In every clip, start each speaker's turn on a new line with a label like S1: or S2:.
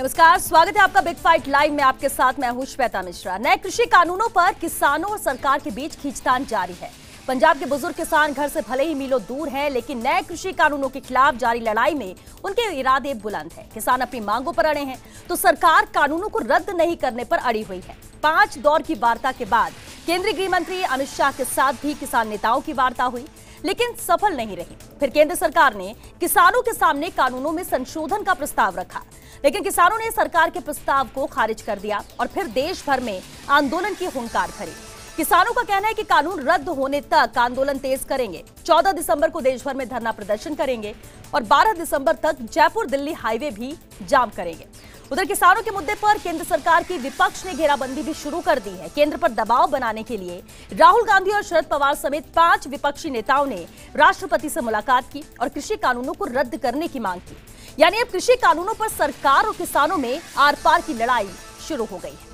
S1: नमस्कार स्वागत है आपका बिग फाइट लाइव में आपके साथ मैं हूं श्वेता मिश्रा नए कृषि कानूनों पर किसानों और सरकार के बीच खींचतान जारी है पंजाब के बुजुर्ग किसान घर से भले ही मीलों दूर हैं लेकिन नए कृषि कानूनों के खिलाफ जारी लड़ाई में उनके इरादे बुलंद हैं किसान अपनी मांगों पर अड़े हैं तो सरकार कानूनों को रद्द नहीं करने पर अड़ी हुई है पांच दौर की वार्ता के बाद केंद्रीय गृह मंत्री अमित शाह के साथ भी किसान नेताओं की वार्ता हुई लेकिन सफल नहीं रही फिर केंद्र सरकार ने किसानों के सामने कानूनों में संशोधन का प्रस्ताव रखा लेकिन किसानों ने सरकार के प्रस्ताव को खारिज कर दिया और फिर देश भर में आंदोलन की हुंकार भरी किसानों का कहना है कि कानून रद्द होने तक आंदोलन तेज करेंगे 14 दिसंबर को देश भर में धरना प्रदर्शन करेंगे और 12 दिसंबर तक जयपुर दिल्ली हाईवे भी जाम करेंगे उधर किसानों के मुद्दे पर केंद्र सरकार की विपक्ष ने घेराबंदी भी शुरू कर दी है केंद्र पर दबाव बनाने के लिए राहुल गांधी और शरद पवार समेत पांच विपक्षी नेताओं ने राष्ट्रपति से मुलाकात की और कृषि कानूनों को रद्द करने की मांग की यानी अब कृषि कानूनों पर सरकार और किसानों में आर पार की लड़ाई शुरू हो गई है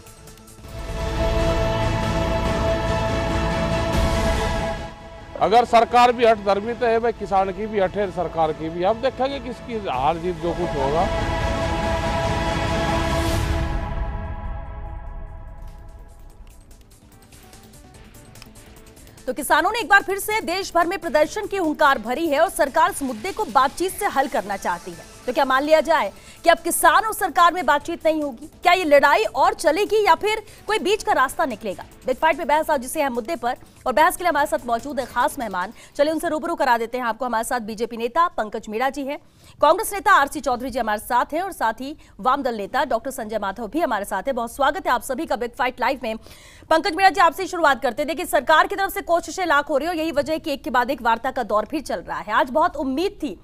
S2: अगर सरकार भी हट धर्मी तो है भाई किसान की भी हटे है सरकार की भी अब देखेंगे किसकी हार जीत जो कुछ होगा
S1: तो किसानों ने एक बार फिर से देश भर में प्रदर्शन की हुंकार भरी है और सरकार इस मुद्दे को बातचीत से हल करना चाहती है तो क्या मान लिया जाए कि अब किसान और सरकार में बातचीत नहीं होगी क्या ये लड़ाई और चलेगी या फिर कोई बीच का रास्ता निकलेगा बिग फाइट में बहस आज जिसे है मुद्दे पर और बहस के लिए हमारे साथ मौजूद है खास मेहमान चलिए उनसे रूबरू करा देते हैं आपको हमारे साथ बीजेपी नेता पंकज मीणा जी है कांग्रेस नेता आर चौधरी जी हमारे साथ हैं और साथ ही वामदल नेता डॉक्टर संजय माधव भी हमारे साथ है बहुत स्वागत है आप सभी का बिग फाइट लाइव में पंकज मीणा जी आपसे शुरुआत करते हैं देखिए सरकार की तरफ से कोशिशें लाख हो रही और यही वजह है कि एक के बाद एक वार्ता का दौर फिर चल रहा है आज बहुत उम्मीद थी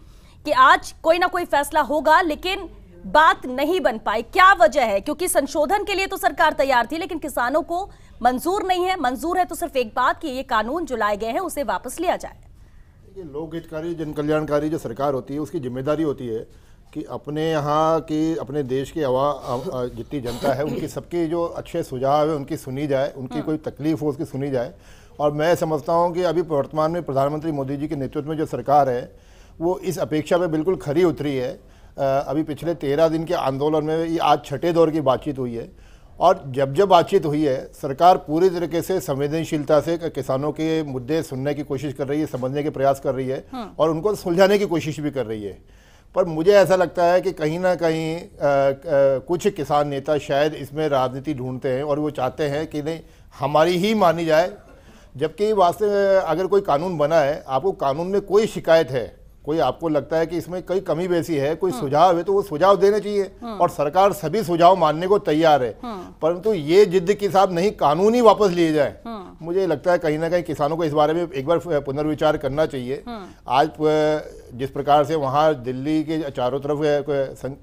S1: कि आज कोई ना कोई फैसला होगा लेकिन बात नहीं बन पाई क्या वजह है क्योंकि संशोधन के लिए तो सरकार तैयार थी लेकिन किसानों को मंजूर नहीं है मंजूर है तो सिर्फ एक बात कि ये कानून जो लाए गए हैं उसे वापस लिया जाए
S3: ये लोक हितकारी जनकल्याणकारी जो सरकार होती है उसकी जिम्मेदारी होती है कि अपने यहाँ की अपने देश की हवा जितनी जनता है उनकी सबकी जो अच्छे सुझाव है उनकी सुनी जाए उनकी हाँ। कोई तकलीफ हो उसकी सुनी जाए और मैं समझता हूँ कि अभी वर्तमान में प्रधानमंत्री मोदी जी के नेतृत्व में जो सरकार है वो इस अपेक्षा पे बिल्कुल खरी उतरी है अभी पिछले तेरह दिन के आंदोलन में ये आज छठे दौर की बातचीत हुई है और जब जब बातचीत हुई है सरकार पूरी तरीके से संवेदनशीलता से किसानों के मुद्दे सुनने की कोशिश कर रही है समझने के प्रयास कर रही है हाँ। और उनको सुलझाने की कोशिश भी कर रही है पर मुझे ऐसा लगता है कि कहीं ना कहीं आ, आ, कुछ किसान नेता शायद इसमें राजनीति ढूंढते हैं और वो चाहते हैं कि नहीं हमारी ही मानी जाए जबकि वास्तव अगर कोई कानून बना है आपको कानून में कोई शिकायत है कोई आपको लगता है कि इसमें कई कमी बेसी है कोई हाँ। सुझाव है तो वो सुझाव देने चाहिए हाँ। और सरकार सभी सुझाव मानने को तैयार है हाँ। परंतु ये जिद्द के साथ नहीं कानूनी वापस लिए जाए मुझे लगता है कहीं ना कहीं किसानों को इस बारे में एक बार पुनर्विचार करना चाहिए आज जिस प्रकार से वहाँ दिल्ली के चारों तरफ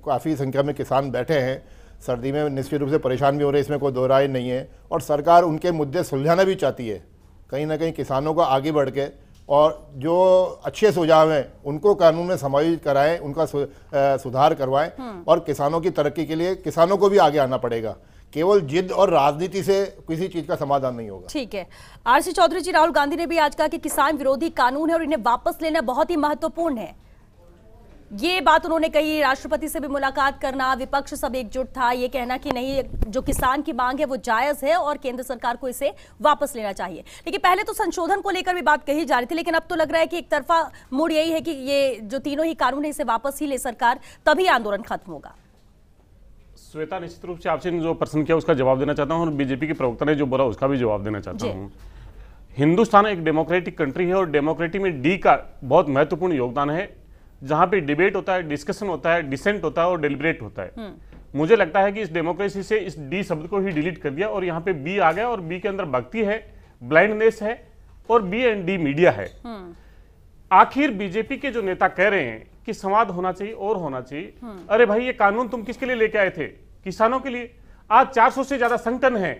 S3: काफ़ी संख्या में किसान बैठे हैं सर्दी में निश्चित रूप से परेशान भी हो रहे इसमें कोई दो राय नहीं है और सरकार उनके मुद्दे सुलझाना भी चाहती है कहीं ना कहीं किसानों को आगे बढ़ के और जो अच्छे सुझाव हैं उनको कानून में समायोजित कराएं उनका सु, आ, सुधार करवाएं हम्म। और किसानों की तरक्की के लिए किसानों को भी आगे आना पड़ेगा केवल जिद और राजनीति से किसी चीज का समाधान नहीं होगा
S1: ठीक है आरसी चौधरी जी राहुल गांधी ने भी आज कहा कि किसान विरोधी कानून है और इन्हें वापस लेना बहुत ही महत्वपूर्ण है ये बात उन्होंने कही राष्ट्रपति से भी मुलाकात करना विपक्ष सब एकजुट था ये कहना कि नहीं जो किसान की मांग है वो जायज है और केंद्र सरकार को इसे वापस लेना चाहिए लेकिन पहले तो संशोधन को लेकर भी बात कही जा रही थी लेकिन अब तो लग रहा है कि एक तरफा मूड यही है कि ये जो तीनों ही कानून है इसे वापस ही ले सरकार तभी आंदोलन खत्म होगा
S2: श्वेता निश्चित रूप से आपसे जो प्रश्न किया उसका जवाब देना चाहता हूँ और बीजेपी के प्रवक्ता ने जो बोला उसका भी जवाब देना चाहता हूँ हिंदुस्तान एक डेमोक्रेटिक कंट्री है और डेमोक्रेटी में डी का बहुत महत्वपूर्ण योगदान है जहां पे डिबेट होता है डिस्कशन होता है डिसेंट होता है और डिलिबरेट होता है हम्म। मुझे लगता है कि इस डेमोक्रेसी से इस डी शब्द को ही डिलीट कर दिया और यहाँ पे बी आ गया और बी के अंदर भक्ति है ब्लाइंडनेस है और बी एंड डी मीडिया है हम्म। आखिर बीजेपी के जो नेता कह रहे हैं कि संवाद होना चाहिए और होना चाहिए हम्म। अरे भाई ये कानून तुम किसके लिए लेके आए थे किसानों के लिए आज 400 से ज्यादा संगठन है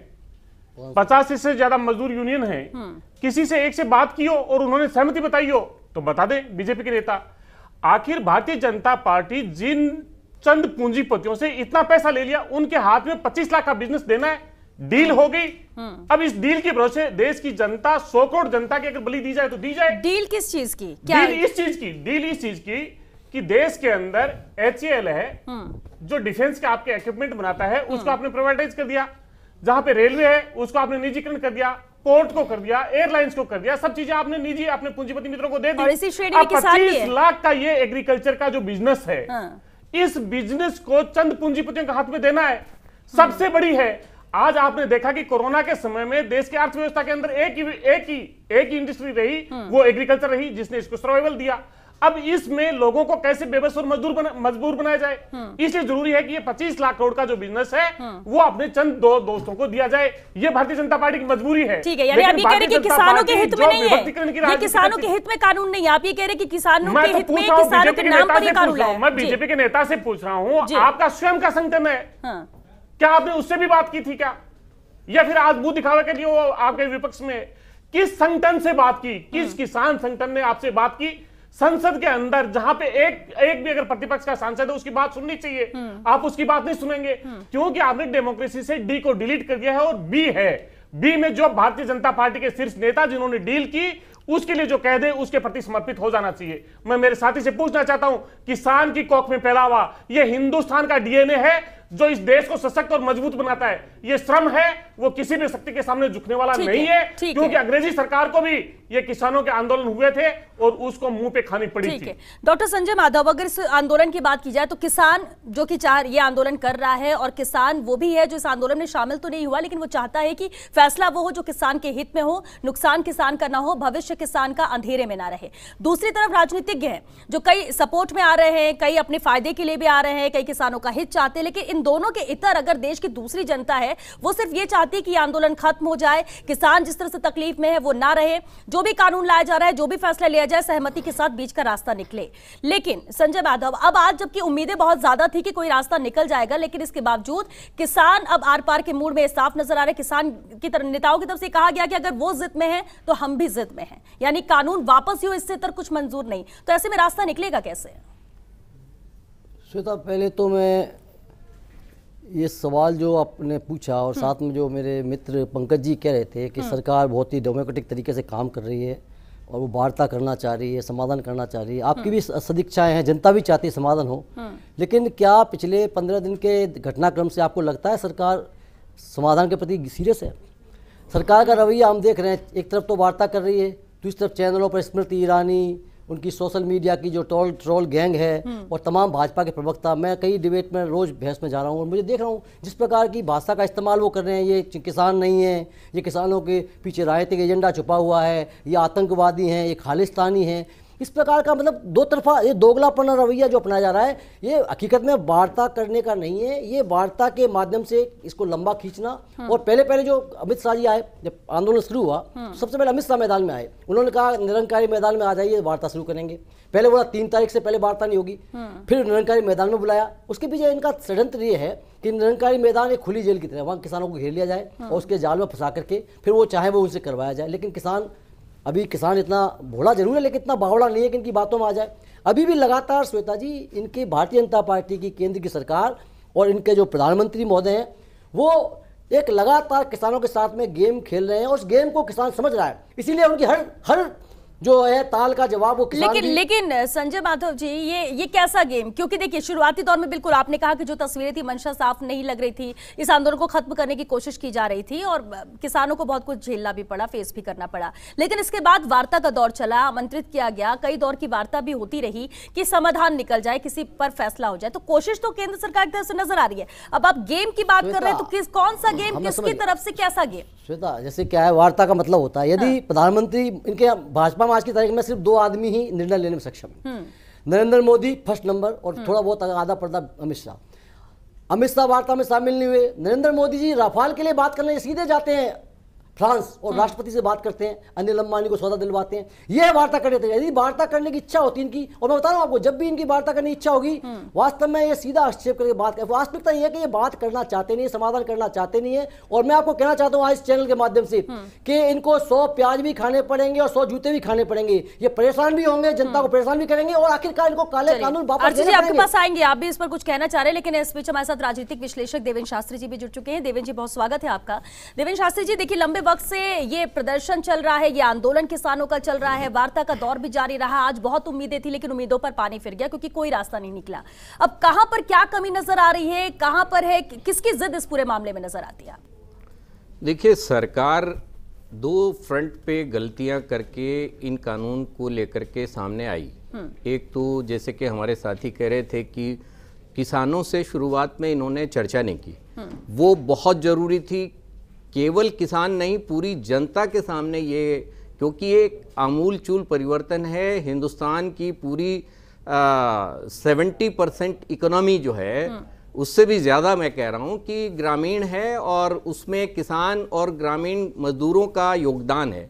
S2: पचास से ज्यादा मजदूर यूनियन है किसी से एक से बात की हो और उन्होंने सहमति बताई हो तो बता दे बीजेपी के नेता आखिर भारतीय जनता पार्टी जिन चंद पूंजीपतियों से इतना पैसा ले लिया उनके हाथ में 25 लाख का बिजनेस देना है डील हो गई हम्म। अब इस डील के भरोसे देश की जनता सौ करोड़ जनता की अगर बलि दी जाए तो दी जाए डील किस चीज की क्या डील इस चीज की डील इस चीज की कि देश के अंदर एच है हम्म। जो डिफेंस के आपके इक्विपमेंट बनाता है उसको हम्म। आपने प्रोवाइडाइज कर दिया जहां पे रेलवे है उसको आपने निजीकरण कर दिया पोर्ट को कर दिया एयरलाइंस को कर दिया सब चीजें आपने निजी अपने पूंजीपति मित्रों को दे दी पच्चीस लाख का ये एग्रीकल्चर का जो बिजनेस है हाँ। इस बिजनेस को चंद पूंजीपतियों के हाथ में देना है सबसे बड़ी है आज आपने देखा कि कोरोना के समय में देश की अर्थव्यवस्था के अंदर एक ही एक ही एक ही इंडस्ट्री रही हाँ। वो एग्रीकल्चर रही जिसने इसको सर्वाइवल दिया अब इसमें लोगों को कैसे बेबस और मजदूर मजबूर बनाया जाए हम्म। इसलिए जरूरी है कि ये 25 लाख करोड़ का जो बिजनेस है हम्म। वो अपने चंद दो दोस्तों को दिया जाए ये भारतीय जनता पार्टी की मजबूरी है ठीक है यानी कह रहे कि किसानों के हित में नहीं है ये किसानों के हित
S1: में कानून नहीं आप ये कह रहे कि किसानों के तो हित में किसानों के नाम पर कानून मैं बीजेपी
S2: के नेता से पूछ रहा हूँ
S1: आपका स्वयं का संगठन है हाँ।
S2: क्या आपने उससे भी बात की थी क्या या फिर आज बू दिखावे के लिए वो आपके विपक्ष में किस संगठन से बात की किस हम्म। किसान संगठन ने आपसे बात की संसद के अंदर जहां पे एक एक भी अगर प्रतिपक्ष का सांसद है उसकी बात सुननी चाहिए हम्म। आप उसकी बात नहीं सुनेंगे हम्म। क्योंकि आपने डेमोक्रेसी से डी को डिलीट कर दिया है और बी है बी में जो भारतीय जनता पार्टी के शीर्ष नेता जिन्होंने डील की उसके लिए जो कह दे उसके प्रति समर्पित हो जाना चाहिए मैं मेरे साथी से पूछना चाहता हूं किसान की कोख में पैदा हुआ यह हिंदुस्तान का डीएनए है जो इस देश को सशक्त और मजबूत बनाता है ये श्रम है वो किसी भी शक्ति के सामने झुकने वाला नहीं है, है क्योंकि अंग्रेजी सरकार को भी
S1: ये किसानों के आंदोलन हुए थे और उसको मुंह पे खानी पड़ी थी डॉक्टर संजय माधव अगर इस आंदोलन की बात की जाए तो किसान जो कि चार ये आंदोलन कर रहा है और किसान वो भी है जो इस आंदोलन में शामिल तो नहीं हुआ लेकिन वो चाहता है कि फैसला वो हो जो किसान के हित में हो नुकसान किसान का ना हो भविष्य किसान का अंधेरे में ना रहे दूसरी तरफ राजनीतिज्ञ है जो कई सपोर्ट में आ रहे हैं कई अपने फायदे के लिए भी आ रहे हैं कई किसानों का हित चाहते हैं लेकिन इन दोनों के इतर अगर देश की दूसरी जनता है वो सिर्फ ये चाहती है कि आंदोलन खत्म हो जाए किसान जिस तरह से तकलीफ में है वो ना रहे जो भी कानून लाया जा रहा है जो भी फैसला लिया जाए सहमति के साथ बीच का रास्ता निकले लेकिन संजय माधव अब आज जबकि उम्मीदें बहुत ज्यादा थी कि कोई रास्ता निकल जाएगा लेकिन इसके बावजूद किसान अब आर पार के मूड में साफ नजर आ रहे किसान की तरफ नेताओं की तरफ से कहा गया कि अगर वो जिद में है तो हम भी जिद में है यानी कानून वापस ही हो इससे तर कुछ मंजूर नहीं तो ऐसे में रास्ता निकलेगा कैसे
S4: श्वेता पहले तो मैं ये सवाल जो आपने पूछा और हम्म। साथ में जो मेरे मित्र पंकज जी कह रहे थे कि हम्म। सरकार बहुत ही डेमोक्रेटिक तरीके से काम कर रही है और वो वार्ता करना चाह रही है समाधान करना चाह रही है आपकी हम्म। भी सदिच्छाएं हैं जनता भी चाहती है समाधान हो लेकिन क्या पिछले पंद्रह दिन के घटनाक्रम से आपको लगता है सरकार समाधान के प्रति सीरियस है सरकार का रवैया हम देख रहे हैं एक तरफ तो वार्ता कर रही है दूसरी तरफ चैनलों पर स्मृति ईरानी उनकी सोशल मीडिया की जो ट्रोल ट्रोल गैंग है हम्म। और तमाम भाजपा के प्रवक्ता मैं कई डिबेट में रोज़ बहस में जा रहा हूँ और मुझे देख रहा हूँ जिस प्रकार की भाषा का इस्तेमाल वो कर रहे हैं ये किसान नहीं है ये किसानों के पीछे राजनीतिक एजेंडा छुपा हुआ है ये आतंकवादी हैं ये खालिस्तानी हैं इस प्रकार का मतलब दो तरफा ये दोगलापन रवैया जो अपनाया जा रहा है ये हकीकत में वार्ता करने का नहीं है ये वार्ता के माध्यम से इसको लंबा खींचना हम्म। और पहले पहले जो अमित शाह जी आए जब आंदोलन शुरू हुआ हम्म। सबसे पहले अमित शाह मैदान में आए उन्होंने कहा निरंकारी मैदान में आ जाइए वार्ता शुरू करेंगे पहले बोला तीन तारीख से पहले वार्ता नहीं होगी हम्म। फिर निरंकारी मैदान में बुलाया उसके पीछे इनका षडयंत्र ये है कि निरंकारी मैदान एक खुली जेल की तरह वहाँ किसानों को घेर लिया जाए और उसके जाल में फंसा करके फिर वो चाहे वो उनसे करवाया जाए लेकिन किसान अभी किसान इतना भोला जरूर है लेकिन इतना बावड़ा नहीं है कि इनकी बातों में आ जाए अभी भी लगातार श्वेता जी इनकी भारतीय जनता पार्टी की केंद्र की सरकार और इनके जो प्रधानमंत्री महोदय हैं वो एक लगातार किसानों के साथ में गेम खेल रहे हैं और उस गेम को किसान समझ रहा है इसीलिए उनकी हर हर जो है ताल का जवाब वो किसान लेकिन
S1: लेकिन संजय माधव जी ये ये कैसा गेम क्योंकि देखिए शुरुआती दौर में बिल्कुल आपने कहा कि जो तस्वीरें थी मंशा साफ नहीं लग रही थी इस आंदोलन को खत्म करने की कोशिश की जा रही थी और किसानों को बहुत कुछ झेलना भी पड़ा फेस भी करना पड़ा लेकिन इसके बाद वार्ता का दौर चला आमंत्रित किया गया कई दौर की वार्ता भी होती रही कि समाधान निकल जाए किसी पर फैसला हो जाए तो कोशिश तो केंद्र सरकार की तरफ से नजर आ रही है अब आप गेम की बात कर रहे हैं तो किस कौन सा गेम हाँ, किसकी तरफ से कैसा गेम
S4: श्वेता जैसे क्या है वार्ता का मतलब होता है यदि हाँ। प्रधानमंत्री इनके भाजपा हम आज की तारीख में सिर्फ दो आदमी ही निर्णय लेने में सक्षम है हम्म। नरेंद्र मोदी फर्स्ट नंबर और हम्म। थोड़ा बहुत आधा पर्दा अमित शाह अमित शाह वार्ता में शामिल नहीं हुए नरेंद्र मोदी जी राफाल के लिए बात करने सीधे जाते हैं फ्रांस और हम्म। राष्ट्रपति से बात करते हैं अनिल अंबानी को सौदा दिलवाते हैं यह वार्ता करने थे यदि वार्ता करने की इच्छा होती इनकी और मैं बता रहा हूँ आपको जब भी इनकी वार्ता करने की इच्छा होगी हम्म। वास्तव में ये सीधा हस्तक्षेप करके बात कर वास्तविकता यह है कि ये बात करना चाहते नहीं है समाधान करना चाहते नहीं है और मैं आपको कहना चाहता हूँ आज चैनल के माध्यम से हम्म। कि इनको सौ प्याज भी खाने पड़ेंगे और सौ जूते भी खाने पड़ेंगे ये परेशान भी होंगे जनता को परेशान भी करेंगे और आखिरकार इनको काले कानून आपके पास
S1: आएंगे आप भी इस पर कुछ कहना चाह रहे हैं लेकिन इस बीच हमारे साथ राजनीतिक विश्लेषक देवेंद्र शास्त्री जी भी जुड़ चुके हैं देवेंद्र जी बहुत स्वागत है आपका देवेंद्र शास्त्री जी देखिए लंबे वक्त से ये प्रदर्शन चल रहा है ये आंदोलन किसानों का चल रहा है वार्ता का दौर भी जारी रहा आज बहुत उम्मीदें थी लेकिन उम्मीदों पर पानी फिर गया क्योंकि कोई रास्ता नहीं निकला अब कहां पर क्या कमी नजर आ रही है कहां पर है किसकी जिद इस पूरे मामले में नजर आती है
S5: देखिए सरकार दो फ्रंट पे गलतियां करके इन कानून को लेकर के सामने आई हम्म। एक तो जैसे कि हमारे साथी कह रहे थे कि किसानों से शुरुआत में इन्होंने चर्चा नहीं की हम्म। वो बहुत जरूरी थी केवल किसान नहीं पूरी जनता के सामने ये क्योंकि ये आमूल चूल परिवर्तन है हिंदुस्तान की पूरी सेवेंटी परसेंट इकोनॉमी जो है हाँ। उससे भी ज़्यादा मैं कह रहा हूँ कि ग्रामीण है और उसमें किसान और ग्रामीण मजदूरों का योगदान है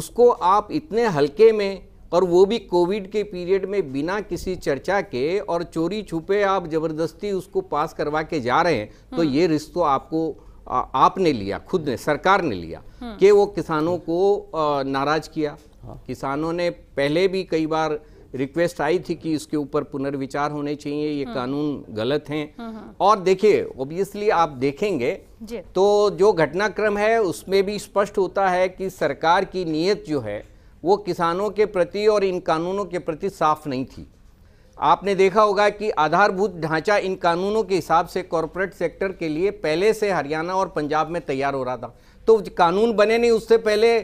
S5: उसको आप इतने हल्के में और वो भी कोविड के पीरियड में बिना किसी चर्चा के और चोरी छुपे आप ज़बरदस्ती उसको पास करवा के जा रहे हैं तो हाँ। ये रिश्तों आपको आपने लिया खुद ने सरकार ने लिया कि वो किसानों को नाराज किया हाँ। किसानों ने पहले भी कई बार रिक्वेस्ट आई थी कि इसके ऊपर पुनर्विचार होने चाहिए ये हाँ। कानून गलत हैं हाँ, और देखिए ऑब्वियसली आप देखेंगे तो जो घटनाक्रम है उसमें भी स्पष्ट होता है कि सरकार की नीयत जो है वो किसानों के प्रति और इन कानूनों के प्रति साफ नहीं थी आपने देखा होगा कि आधारभूत ढांचा इन कानूनों के हिसाब से कॉरपोरेट सेक्टर के लिए पहले से हरियाणा और पंजाब में तैयार हो रहा था तो कानून बने नहीं उससे पहले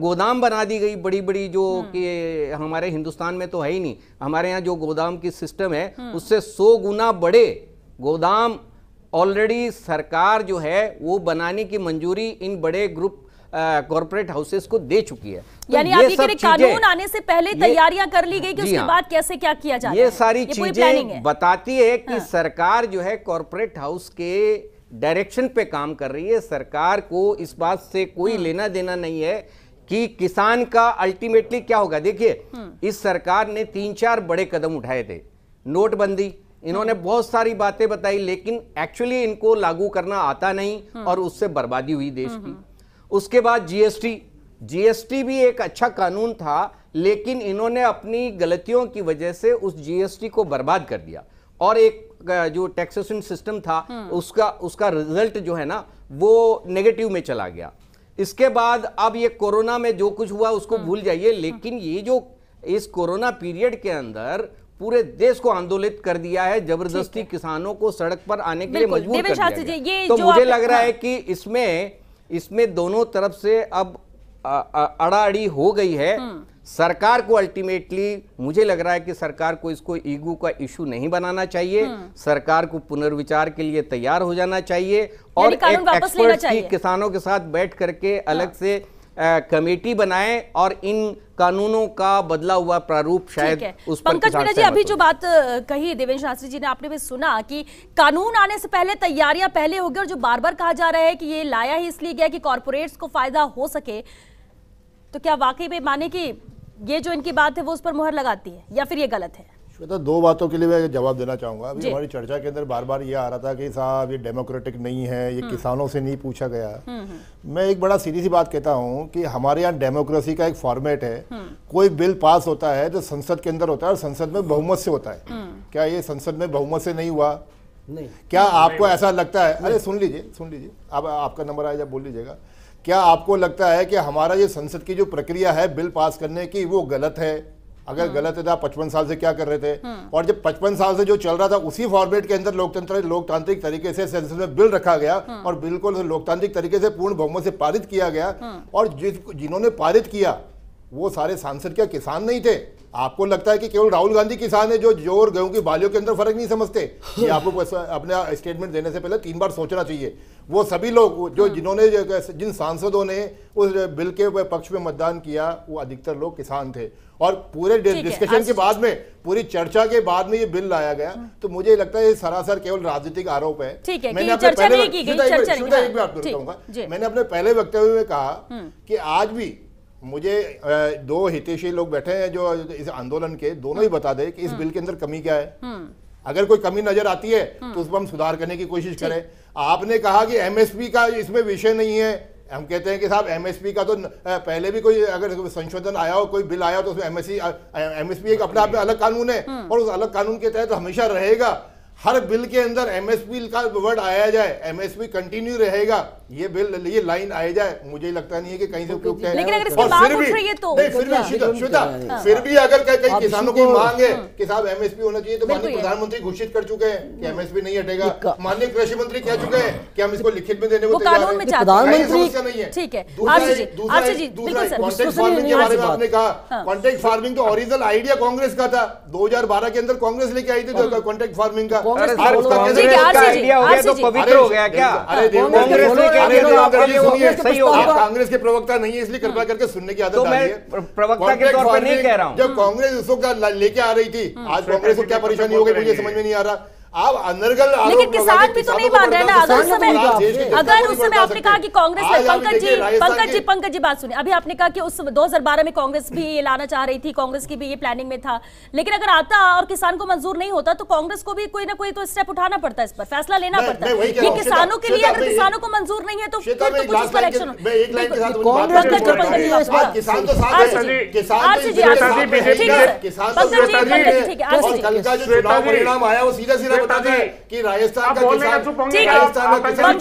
S5: गोदाम बना दी गई बड़ी बड़ी जो हम्म। कि हमारे हिंदुस्तान में तो है ही नहीं हमारे यहाँ जो गोदाम की सिस्टम है हम्म। उससे सौ गुना बड़े गोदाम ऑलरेडी सरकार जो है वो बनाने की मंजूरी इन बड़े ग्रुप कॉरपोरेट हाउसेस को दे चुकी है तो यानी ये सब कानून
S1: आने से पहले तैयारियां कर ली गई कि उसके हाँ। बाद कैसे क्या किया जाए ये सारी चीजें
S5: बताती है कि हाँ। सरकार जो है कॉरपोरेट हाउस के डायरेक्शन पे काम कर रही है सरकार को इस बात से कोई हाँ। लेना देना नहीं है कि किसान का अल्टीमेटली क्या होगा देखिए हाँ। इस सरकार ने तीन चार बड़े कदम उठाए थे नोटबंदी इन्होंने बहुत सारी बातें बताई लेकिन एक्चुअली इनको लागू करना आता नहीं और उससे बर्बादी हुई देश की उसके बाद जीएसटी जीएसटी भी एक अच्छा कानून था लेकिन इन्होंने अपनी गलतियों की वजह से उस जीएसटी को बर्बाद कर दिया और एक जो टैक्सेशन सिस्टम था हाँ। उसका उसका रिजल्ट जो है ना वो नेगेटिव में चला गया इसके बाद अब ये कोरोना में जो कुछ हुआ उसको हाँ। भूल जाइए लेकिन हाँ। ये जो इस कोरोना पीरियड के अंदर पूरे देश को आंदोलित कर दिया है जबरदस्ती किसानों को सड़क पर आने के लिए मजबूर कर दिया है। तो मुझे लग रहा है कि इसमें इसमें दोनों तरफ से अब अड़ाअड़ी हो गई है हम्म। सरकार को अल्टीमेटली मुझे लग रहा है कि सरकार को इसको ईगो का इशू नहीं बनाना चाहिए हम्म। सरकार को पुनर्विचार के लिए तैयार हो जाना चाहिए और एक एक्सपर्ट्स की किसानों के साथ बैठ करके हाँ। अलग से कमेटी बनाए और इन कानूनों का बदला हुआ प्रारूप शायद उस पर पंकज मीणा जी अभी जो
S1: बात कही देवेंद्र शास्त्री जी ने आपने भी सुना कि कानून आने से पहले तैयारियां पहले होगी और जो बार बार कहा जा रहा है कि ये लाया ही इसलिए गया कि कॉरपोरेट्स को फायदा हो सके तो क्या वाकई में माने कि ये जो इनकी बात है वो उस पर मुहर लगाती है या फिर ये गलत है
S3: श्वेता तो दो बातों के लिए मैं जवाब देना चाहूंगा अभी हमारी चर्चा के अंदर बार बार ये आ रहा था कि साहब ये डेमोक्रेटिक नहीं है ये हम्म। किसानों से नहीं पूछा गया हम्म, हम्म। मैं एक बड़ा सीधी सी बात कहता हूँ कि हमारे यहाँ डेमोक्रेसी का एक फॉर्मेट है कोई बिल पास होता है तो संसद के अंदर होता है और संसद में बहुमत से होता है क्या ये संसद में बहुमत से नहीं हुआ नहीं क्या आपको ऐसा लगता है अरे सुन लीजिए सुन लीजिए आप आपका नंबर आया जब बोल लीजिएगा क्या आपको लगता है कि हमारा ये संसद की जो प्रक्रिया है बिल पास करने की वो गलत है अगर हाँ। गलत है तो पचपन साल से क्या कर रहे थे हाँ। और जब पचपन साल से जो चल रहा था उसी फॉर्मेट के अंदर लोकतंत्र लोकतांत्रिक तरीके से सेंसस में बिल रखा गया हाँ। और बिल को लोकतांत्रिक तरीके से पूर्ण बहुमत से पारित किया गया और जिन्होंने पारित किया वो सारे सांसद क्या किसान नहीं थे आपको लगता है कि केवल राहुल गांधी किसान है जो जोर गेहूं की बालियों के अंदर फर्क नहीं समझते ये आपको अपना स्टेटमेंट देने से पहले तीन बार सोचना चाहिए वो सभी लोग जो हाँ। जिन्होंने जिन सांसदों ने उस बिल के पक्ष में मतदान किया वो अधिकतर लोग किसान थे और पूरे डिस्कशन के बाद में पूरी चर्चा के बाद में ये बिल लाया गया हाँ। तो मुझे लगता है ये सरासर केवल राजनीतिक आरोप है मैंने अपने पहले हाँ। मैंने अपने पहले वक्तव्य में कहा हम्म। कि आज भी मुझे दो हितेशी लोग बैठे हैं जो इस आंदोलन के दोनों ही बता दें कि इस हम्म। बिल के अंदर कमी क्या है हम्म। अगर कोई कमी नजर आती है हम्म। तो उसमें हम सुधार करने की कोशिश करें आपने कहा कि एमएसपी का इसमें विषय नहीं है हम कहते हैं कि साहब एमएसपी का तो पहले भी कोई अगर संशोधन आया हो कोई बिल आया हो तो उसमें एमएससी एमएसपी एक अपने आप में अलग कानून है और उस अलग कानून के तहत हमेशा रहेगा हर बिल के अंदर एमएसपी का वर्ड आया जाए एमएसपी कंटिन्यू रहेगा ये बिल ये लाइन आए जाए मुझे लगता नहीं है कि कहीं से उपयुक्त है और फिर भी नहीं फिर भी हाँ। फिर भी अगर कहीं किसानों की मांग है कि साहब एमएसपी होना चाहिए तो माननीय प्रधानमंत्री घोषित कर चुके हैं कि एमएसपी हाँ। नहीं हटेगा माननीय कृषि मंत्री कह चुके हैं कि हम इसको लिखित में देने को प्रधानमंत्री ठीक है आपने कहा फार्मिंग हाँ। तो ओरिजिनल आइडिया कांग्रेस का था 2012 के अंदर कांग्रेस लेके आई थी फार्मिंग तो का आइडिया हो गया तो पवित्र हो गया क्या अरे कांग्रेस तो कांग्रेस के प्रवक्ता नहीं है इसलिए कृपया हाँ। करके सुनने की आदत तो डालिए प्रवक्ता के तौर पर नहीं कह रहा हूँ जब कांग्रेस उसको लेके आ रही थी हाँ। आज कांग्रेस को क्या परेशानी हो गई मुझे समझ में नहीं आ रहा आप अंदरगल लेकिन किसान भी तो नहीं मान रहे ना अगर उस समय अगर उस समय आपने कहा कि कांग्रेस में पंकज जी पंकज जी
S1: पंकज जी बात सुनिए अभी आपने कहा कि उस 2012 में कांग्रेस भी ये लाना चाह रही थी कांग्रेस की भी ये प्लानिंग में था लेकिन अगर आता और किसान को मंजूर नहीं होता तो कांग्रेस को भी कोई ना कोई तो स्टेप उठाना पड़ता है इस पर फैसला लेना पड़ता है किसानों के लिए अगर किसानों को मंजूर नहीं है तो फिर तो कुछ उस पर पंकज जी पंकज तो तो जी ठीक है तो पंकज परिणाम
S3: आया वो सीधा सीधा बता दें कि राजस्थान का किसान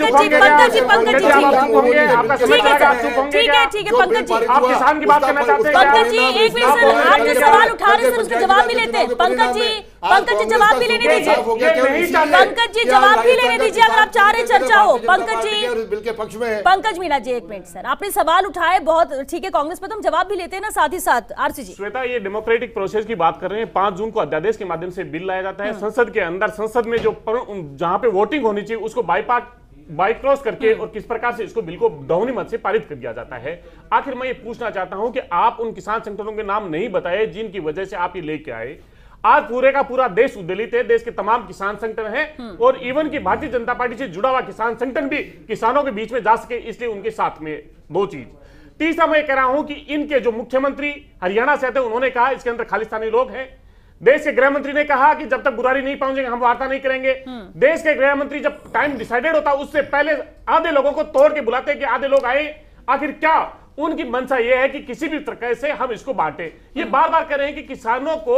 S3: ठीक
S1: है ठीक है पंकज जी आप किसान की बात करना चाहते हैं पंकज जी एक मिनट सर आप जो सवाल उठा रहे हैं उसका जवाब भी लेते हैं पंकज जी पंकज जी जवाब भी लेने दीजिए पंकज जी जवाब भी लेने दीजिए अगर आप चाह रहे चर्चा हो पंकज जी
S3: बिल के पक्ष में
S1: पंकज मीणा जी एक मिनट सर आपने सवाल उठाए बहुत ठीक है कांग्रेस पर तो हम जवाब भी लेते हैं ना साथ ही
S2: साथ आरसी जी श्वेता ये डेमोक्रेटिक प्रोसेस की बात कर रहे हैं पांच जून को अध्यादेश के माध्यम से बिल लाया जाता है हाँ। संसद के अंदर संसद में जो जहाँ पे वोटिंग होनी चाहिए उसको बाईपास बाइक क्रॉस करके हाँ। और किस प्रकार से इसको बिल को दोहनी मत से पारित कर दिया जाता है आखिर मैं ये पूछना चाहता हूं कि आप उन किसान संगठनों के नाम नहीं बताए जिनकी वजह से आप ये लेके आए आज पूरे का पूरा देश उद्दलित है देश के तमाम किसान संगठन हैं हम्म। और इवन की भारतीय जनता पार्टी से जुड़ा हुआ किसान संगठन भी किसानों के बीच में जा सके इसलिए उनके साथ में दो चीज तीसरा मैं कह रहा हूं कि इनके जो मुख्यमंत्री हरियाणा से आते उन्होंने कहा इसके अंदर खालिस्तानी लोग हैं देश के गृह मंत्री ने कहा कि जब तक बुरारी नहीं पहुंचेंगे हम वार्ता नहीं करेंगे हम्म। देश के गृह मंत्री जब टाइम डिसाइडेड होता उससे पहले आधे लोगों को तोड़ के बुलाते कि आधे लोग आए आखिर क्या उनकी मंशा यह है कि किसी भी तरह से हम इसको बांटे ये हम्म। बार बार कह रहे हैं कि किसानों को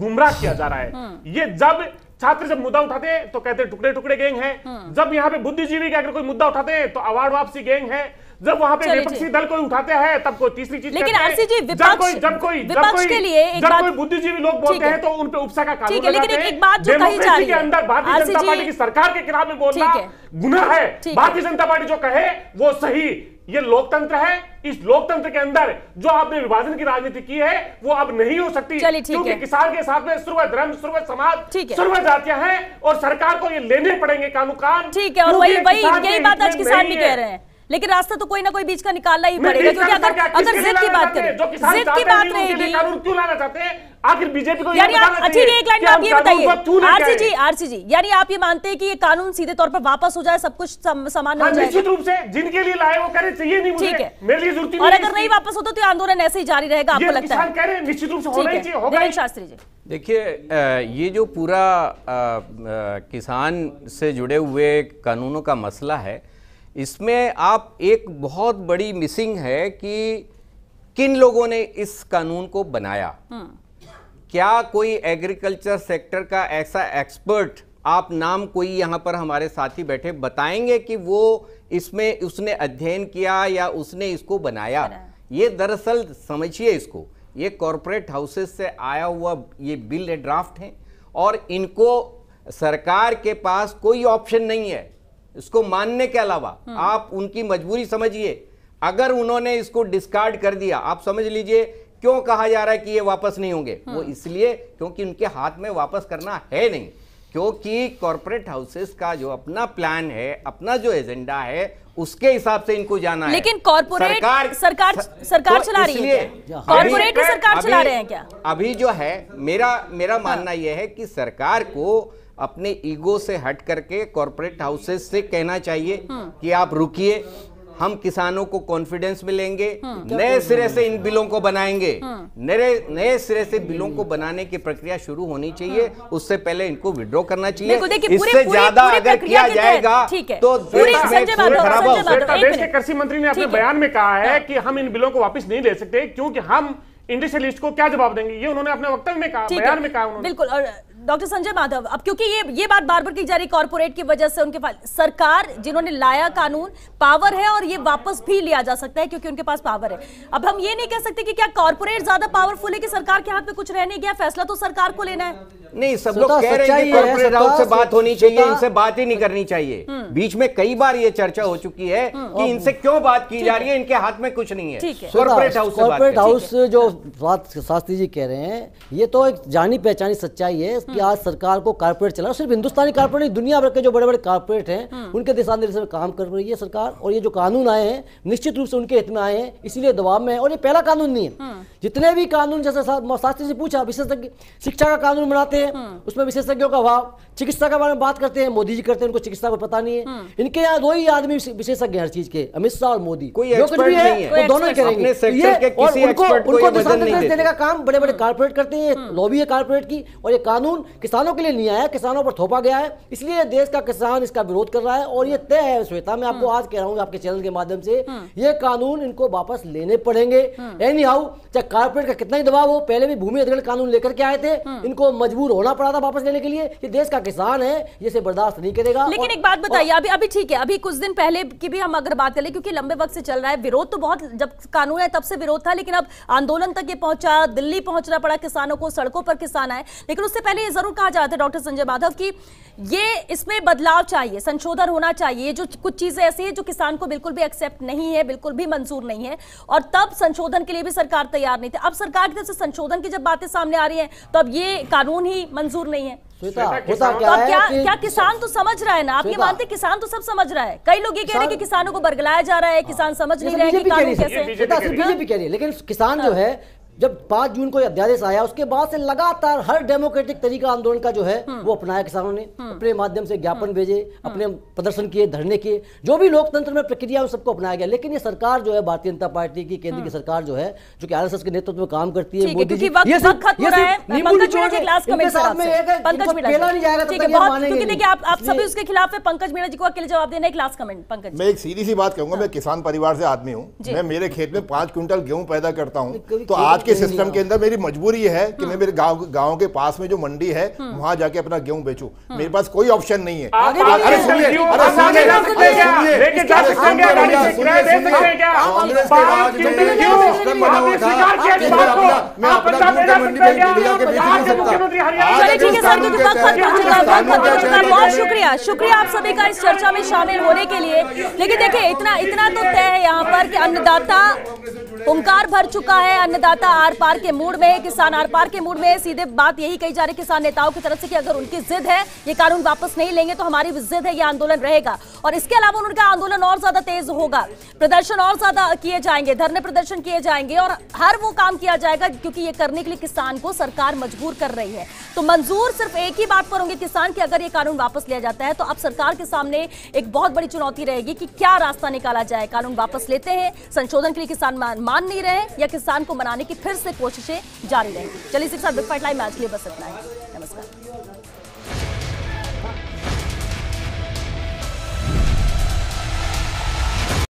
S2: गुमराह किया जा रहा है हम्म। ये जब छात्र जब मुद्दा उठाते हैं तो कहते हैं टुकड़े टुकड़े गैंग है हम्म। जब यहाँ पे बुद्धिजीवी का अगर कोई मुद्दा उठाते हैं तो अवार्ड वापसी गैंग है जब वहाँ पे विपक्षी दल कोई उठाते हैं तब कोई तीसरी चीज लेकिन जी विपक्ष कोई जब कोई जब कोई के लिए एक जब कोई बुद्धिजीवी लोग बोलते हैं तो उन पे उपसा का कानून लेकिन एक, एक बात जो तो कही जा रही है अंदर भारतीय जनता पार्टी की सरकार के खिलाफ में बोलना गुना है भारतीय जनता पार्टी जो कहे वो सही ये लोकतंत्र है इस लोकतंत्र के अंदर जो आपने विभाजन की राजनीति की है वो अब नहीं हो सकती क्योंकि किसान के साथ में सर्व धर्म सर्व समाज सर्व जातियां हैं और सरकार को ये लेने पड़ेंगे कानून कान ठीक है और वही वही यही बात आज किसान भी कह रहे हैं
S1: लेकिन रास्ता तो कोई ना कोई बीच का निकालना ही पड़ेगा क्योंकि अगर अगर जिद की बात करें जिद की बात रहेगी आखिर बीजेपी को आप ये यानी आप ये मानते हैं कि ये कानून सीधे तौर पर वापस हो जाए सब कुछ हाँ, जिनके
S2: लिए
S1: ठीक है अगर नहीं वापस तो, तो आंदोलन ऐसे ही जारी रहेगा आपको लगता है निश्चित रूप से शास्त्री जी
S5: देखिए ये जो पूरा किसान से जुड़े हुए कानूनों का मसला है इसमें आप एक बहुत बड़ी मिसिंग है कि किन लोगों ने इस कानून को बनाया हाँ। क्या कोई एग्रीकल्चर सेक्टर का ऐसा एक्सपर्ट आप नाम कोई यहाँ पर हमारे साथी बैठे बताएंगे कि वो इसमें उसने अध्ययन किया या उसने इसको बनाया ये दरअसल समझिए इसको ये कॉरपोरेट हाउसेस से आया हुआ ये बिल ड्राफ्ट हैं और इनको सरकार के पास कोई ऑप्शन नहीं है इसको मानने के अलावा हम्म। आप उनकी मजबूरी समझिए अगर उन्होंने इसको डिस्कार्ड कर दिया आप समझ लीजिए क्यों कहा जा रहा है कि ये वापस नहीं होंगे वो हम्म। इसलिए क्योंकि उनके हाथ में वापस करना है नहीं क्योंकि कॉरपोरेट हाउसेस का जो अपना प्लान है अपना जो एजेंडा है उसके हिसाब से इनको जाना लेकिन कॉर्पोरेट सरकार सरकार सरकार तो चला रही है कॉर्पोरेट सरकार चला रहे हैं क्या अभी जो है मेरा मेरा मानना हाँ। यह है कि सरकार को अपने ईगो से हट करके कॉरपोरेट हाउसेस से कहना चाहिए हाँ। कि आप रुकिए हम किसानों को कॉन्फिडेंस मिलेंगे हाँ। नए सिरे से इन बिलों को बनाएंगे हाँ। नए नए सिरे से बिलों को बनाने की प्रक्रिया शुरू होनी चाहिए उससे पहले इनको विड्रॉ करना चाहिए इससे ज्यादा अगर किया जाएगा तो देश में खराब देश
S1: के
S2: कृषि मंत्री ने अपने बयान में कहा है कि हम इन बिलों को वापस नहीं ले सकते क्योंकि हम
S1: इंडस्ट्रियलिस्ट को क्या जवाब देंगे ये उन्होंने अपने वक्तव्य में कहा बयान में कहा बिल्कुल डॉक्टर संजय माधव अब क्योंकि ये ये बात बार बार की जा रही कॉर्पोरेट की वजह से उनके पास सरकार जिन्होंने लाया कानून पावर है और ये वापस भी लिया जा सकता है क्योंकि उनके पास पावर है अब हम ये नहीं कह सकते कि क्या कॉर्पोरेट ज्यादा पावरफुल है कि सरकार के हाथ में कुछ रहने गया फैसला तो सरकार को लेना है
S5: नहीं सब लोग कह रहे हैं कॉर्पोरेट हाउस से बात होनी चाहिए इनसे बात ही नहीं करनी चाहिए हम्म। बीच में कई बार ये चर्चा हो चुकी है हम्म, कि इनसे क्यों बात की जा रही है इनके हाथ में कुछ नहीं है कॉर्पोरेट हाउस कॉर्पोरेट हाउस
S4: जो बात शास्त्री जी कह रहे हैं ये तो एक जानी पहचानी सच्चाई है कि आज सरकार को कारपोरेट चला सिर्फ हिंदुस्तानी कारपोरेट नहीं दुनिया भर के जो बड़े बड़े कारपोरेट हैं हाँ। उनके दिशा निर्देश में काम कर रही है सरकार और ये जो कानून आए हैं निश्चित रूप से उनके हित में आए हैं इसीलिए दबाव में है और ये पहला कानून नहीं है हाँ। जितने भी कानून जैसे शास्त्री से पूछा विशेषज्ञ शिक्षा का कानून बनाते हैं हाँ। उसमें विशेषज्ञों का अभाव चिकित्सा के बारे में बात करते हैं मोदी जी करते हैं उनको चिकित्सा को पता नहीं है इनके यहाँ दो ही आदमी विशेषज्ञ हर चीज के अमित शाह और मोदी कोई भी है दोनों ही करेंगे और उनको उनको देने का काम बड़े बड़े कारपोरेट करते हैं लॉबी है कारपोरेट की और ये कानून कानून किसानों के लिए नहीं आया किसानों पर थोपा गया है इसलिए देश का किसान इसका विरोध कर रहा है और ये तय है श्वेता मैं आपको आज कह रहा हूँ आपके चैनल के माध्यम से हम्म। ये कानून इनको वापस लेने पड़ेंगे एनी हम्म। हाउ चाहे कारपोरेट का कितना ही दबाव हो पहले भी भूमि अधिग्रहण कानून लेकर के आए थे हम्म। इनको मजबूर होना पड़ा था वापस लेने के लिए ये देश का किसान है ये इसे बर्दाश्त नहीं करेगा लेकिन एक बात बताइए अभी
S1: अभी ठीक है अभी कुछ दिन पहले की भी हम अगर बात करें क्योंकि लंबे वक्त से चल रहा है विरोध तो बहुत जब कानून है तब से विरोध था लेकिन अब आंदोलन तक ये पहुंचा दिल्ली पहुंचना पड़ा किसानों को सड़कों पर किसान आए लेकिन उससे पहले ये जरूर कहा जा रहा था डॉक्टर संजय माधव की ये इसमें बदलाव चाहिए संशोधन होना चाहिए जो कुछ चीजें ऐसी है जो किसान को बिल्कुल भी एक्सेप्ट नहीं है बिल्कुल भी मंजूर नहीं है और तब संशोधन के लिए भी सरकार तैयार नहीं थी अब सरकार की तरफ से संशोधन की जब बातें सामने आ रही हैं तो अब ये कानून ही मंजूर नहीं है
S4: श्वेता होता क्या तो है क्या, क्या किसान
S1: तो समझ रहा है ना आप ये मानते किसान तो सब समझ रहा है कई लोग ये कह रहे हैं कि किसानों को बरगलाया जा रहा है किसान हाँ। समझ नहीं रहे बीजेपी
S4: हाँ। लेकिन किसान जो हाँ। है जब पांच जून को अध्यादेश आया उसके बाद से लगातार हर डेमोक्रेटिक तरीका आंदोलन का जो है हम्म। वो अपनाया किसानों ने हम्म। अपने माध्यम से ज्ञापन हम्म। भेजे अपने प्रदर्शन किए धरने किए जो भी लोकतंत्र में प्रक्रिया उन सबको अपनाया गया लेकिन ये सरकार जो है भारतीय जनता पार्टी की केंद्र की सरकार जो है जो कि आर के नेतृत्व में काम करती है मोदी जी ये उसके
S1: खिलाफ है पंकज मीणा जी को अकेले जवाब देना क्लास कमेंट पंकज मैं एक सीधी सी
S3: बात कहूंगा हाँ। मैं किसान परिवार से आदमी हूँ मैं मेरे खेत में पांच क्विंटल गेहूं पैदा करता हूँ तो आज के सिस्टम के अंदर मेरी मजबूरी है कि मैं हाँ। मेरे गांव गांव के पास में जो मंडी है हाँ। वहां जाके अपना गेहूं बेचूं हाँ। मेरे पास कोई ऑप्शन नहीं है अरे सुनिए अरे
S1: बहुत तो शुक्रिया शुक्रिया आप सभी का इस चर्चा में शामिल होने के लिए लेकिन देखिए इतना इतना तो तय है यहाँ पर कि अन्नदाता हुंकार भर चुका है अन्नदाता आर पार के मूड में किसान आर पार के मूड में सीधे बात यही कही जा रही किसान नेताओं की तरफ से कि अगर उनकी जिद है ये कानून वापस नहीं लेंगे तो हमारी जिद है ये आंदोलन रहेगा और इसके अलावा उनका आंदोलन और ज्यादा तेज होगा प्रदर्शन और ज्यादा किए जाएंगे धरने प्रदर्शन किए जाएंगे और हर वो काम किया जाएगा क्योंकि ये करने के लिए किसान को सरकार मजबूर कर रही है तो मंजूर सिर्फ एक ही बात पर होंगे किसान की अगर ये कानून वापस लिया जाता है तो अब सरकार के सामने एक बहुत बड़ी चुनौती रहेगी कि क्या रास्ता निकाला जाए कानून वापस लेते हैं संशोधन के लिए किसान मान नहीं रहे या किसान को मनाने की फिर से कोशिशें जारी रहेंगी चलिए सिर्फ साथ बिग फाइट लाइव मैच के लिए बस इतना है नमस्कार